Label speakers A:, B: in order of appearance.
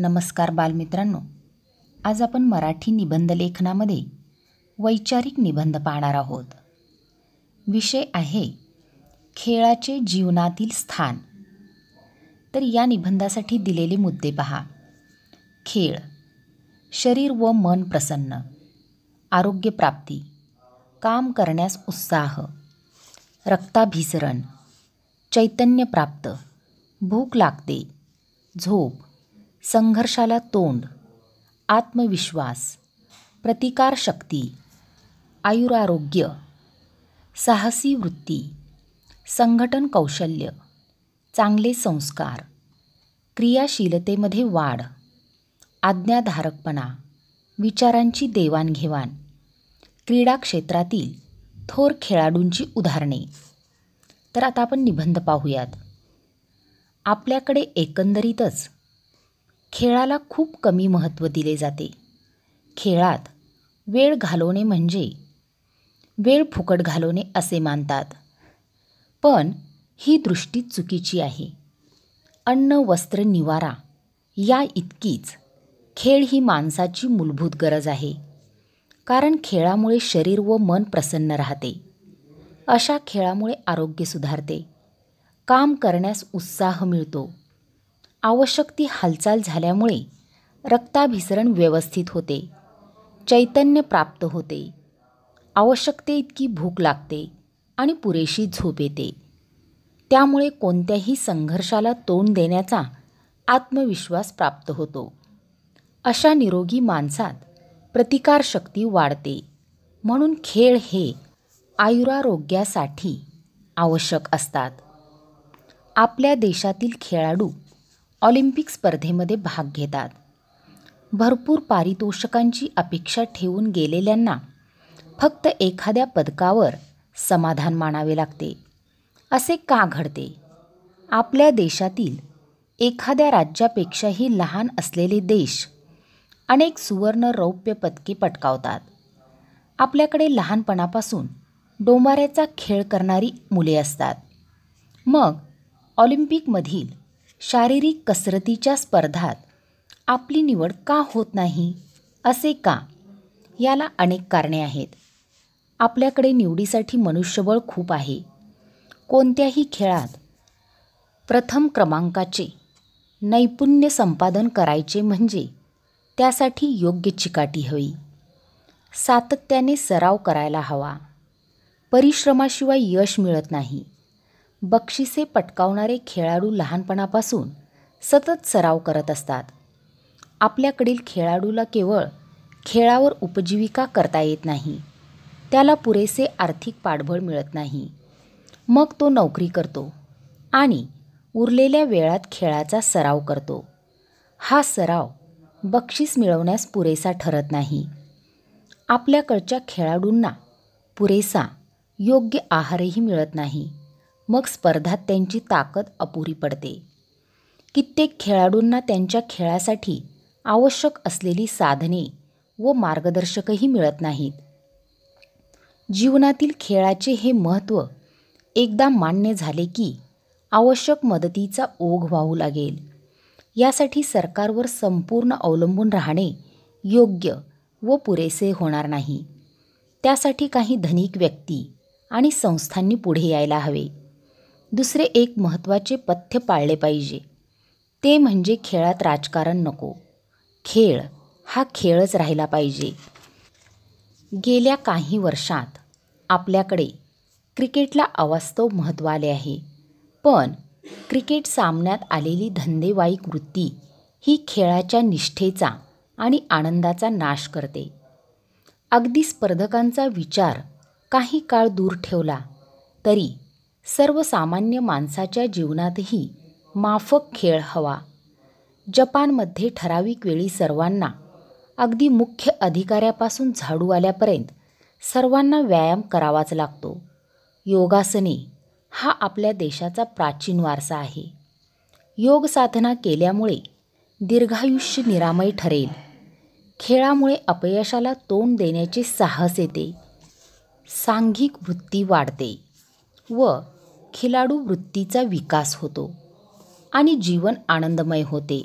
A: नमस्कार बालमित्रांनो आज आपण मराठी निबंध लेखनामध्ये वैचारिक निबंध पाहणार आहोत विषय आहे खेळाचे जीवनातील स्थान तर या निबंधासाठी दिलेले मुद्दे पहा खेळ शरीर व मन प्रसन्न आरोग्यप्राप्ती काम करण्यास उत्साह रक्ताभिसरण चैतन्य प्राप्त भूक लागते झोप संघर्षाला तोंड आत्मविश्वास प्रतिकारशक्ती आयुरारोग्य साहसी वृत्ती संघटन कौशल्य चांगले संस्कार क्रियाशीलतेमध्ये वाढ आज्ञाधारकपणा विचारांची देवाणघेवाण क्रीडा क्षेत्रातील थोर खेळाडूंची उदाहरणे तर आता आपण निबंध पाहूयात आपल्याकडे एकंदरीतच खेळाला खूप कमी महत्त्व दिले जाते खेळात वेळ घालवणे म्हणजे वेळ फुकट घालवणे असे मानतात पण ही दृष्टी चुकीची आहे अन्न वस्त्र निवारा या इतकीच खेळ ही माणसाची मूलभूत गरज आहे कारण खेळामुळे शरीर व मन प्रसन्न राहते अशा खेळामुळे आरोग्य सुधारते काम करण्यास उत्साह मिळतो आवश्यक ती हालचाल झाल्यामुळे रक्ताभिसरण व्यवस्थित होते चैतन्य प्राप्त होते आवश्यकते इतकी भूक लागते आणि पुरेशी झोप येते त्यामुळे कोणत्याही संघर्षाला तोंड देण्याचा आत्मविश्वास प्राप्त होतो अशा निरोगी माणसात प्रतिकारशक्ती वाढते म्हणून खेळ हे आयुरारोग्यासाठी आवश्यक असतात आपल्या देशातील खेळाडू ऑलिम्पिक स्पर्धेमध्ये भाग घेतात भरपूर पारितोषिकांची अपेक्षा ठेवून गेलेल्यांना फक्त एखाद्या पदकावर समाधान मानावे लागते असे का घडते आपल्या देशातील एखाद्या राज्यापेक्षाही लहान असलेले देश अनेक सुवर्ण रौप्य पदके पटकावतात आपल्याकडे लहानपणापासून डोंबाऱ्याचा खेळ करणारी मुले असतात मग ऑलिम्पिकमधील शारीरिक कसरतीच्या स्पर्धात आपली निवड का होत नाही असे का याला अनेक कारणे आहेत आपल्याकडे निवडीसाठी मनुष्यबळ खूप आहे कोणत्याही खेळात प्रथम क्रमांकाचे नैपुण्य संपादन करायचे म्हणजे त्यासाठी योग्य चिकाटी हवी सातत्याने सराव करायला हवा परिश्रमाशिवाय यश मिळत नाही बक्षिसे पटकावणारे खेळाडू लहानपणापासून सतत सराव करत असतात आपल्याकडील खेळाडूला केवळ खेळावर उपजीविका करता येत नाही त्याला पुरेसे आर्थिक पाठबळ मिळत नाही मग तो नोकरी करतो आणि उरलेल्या वेळात खेळाचा सराव करतो हा सराव बक्षीस मिळवण्यास पुरेसा ठरत नाही आपल्याकडच्या खेळाडूंना पुरेसा योग्य आहारही मिळत नाही मग स्पर्धात त्यांची ताकद अपुरी पडते कित्येक खेळाडूंना त्यांच्या खेळासाठी आवश्यक असलेली साधने व मार्गदर्शकही मिळत नाहीत जीवनातील खेळाचे हे महत्त्व एकदा मान्य झाले की आवश्यक मदतीचा ओघ वाहू लागेल यासाठी सरकारवर संपूर्ण अवलंबून राहणे योग्य व पुरेसे होणार नाही त्यासाठी काही धनिक व्यक्ती आणि संस्थांनी पुढे यायला हवे दुसरे एक महत्त्वाचे पथ्य पाळले पाहिजे ते म्हणजे खेळात राजकारण नको खेळ हा खेळच राहिला पाहिजे गेल्या काही वर्षात आपल्याकडे क्रिकेटला अवास्तव महत्त्व आले आहे पण क्रिकेट सामन्यात आलेली धंदेवाईक वृत्ती ही खेळाच्या निष्ठेचा आणि आनंदाचा नाश करते अगदी स्पर्धकांचा विचार काही काळ दूर ठेवला तरी सर्वसामान्य माणसाच्या जीवनातही माफक खेळ हवा जपानमध्ये ठराविक वेळी सर्वांना अगदी मुख्य अधिकाऱ्यापासून झाडू आल्यापर्यंत सर्वांना व्यायाम करावाच लागतो योगासने हा आपल्या देशाचा प्राचीन वारसा आहे योग साधना केल्यामुळे दीर्घायुष्य निरामय ठरेल खेळामुळे अपयशाला तोंड देण्याचे साहस येते सांघिक वृत्ती वाढते व खिलाडू वृत्तीचा विकास होतो आणि जीवन आनंदमय होते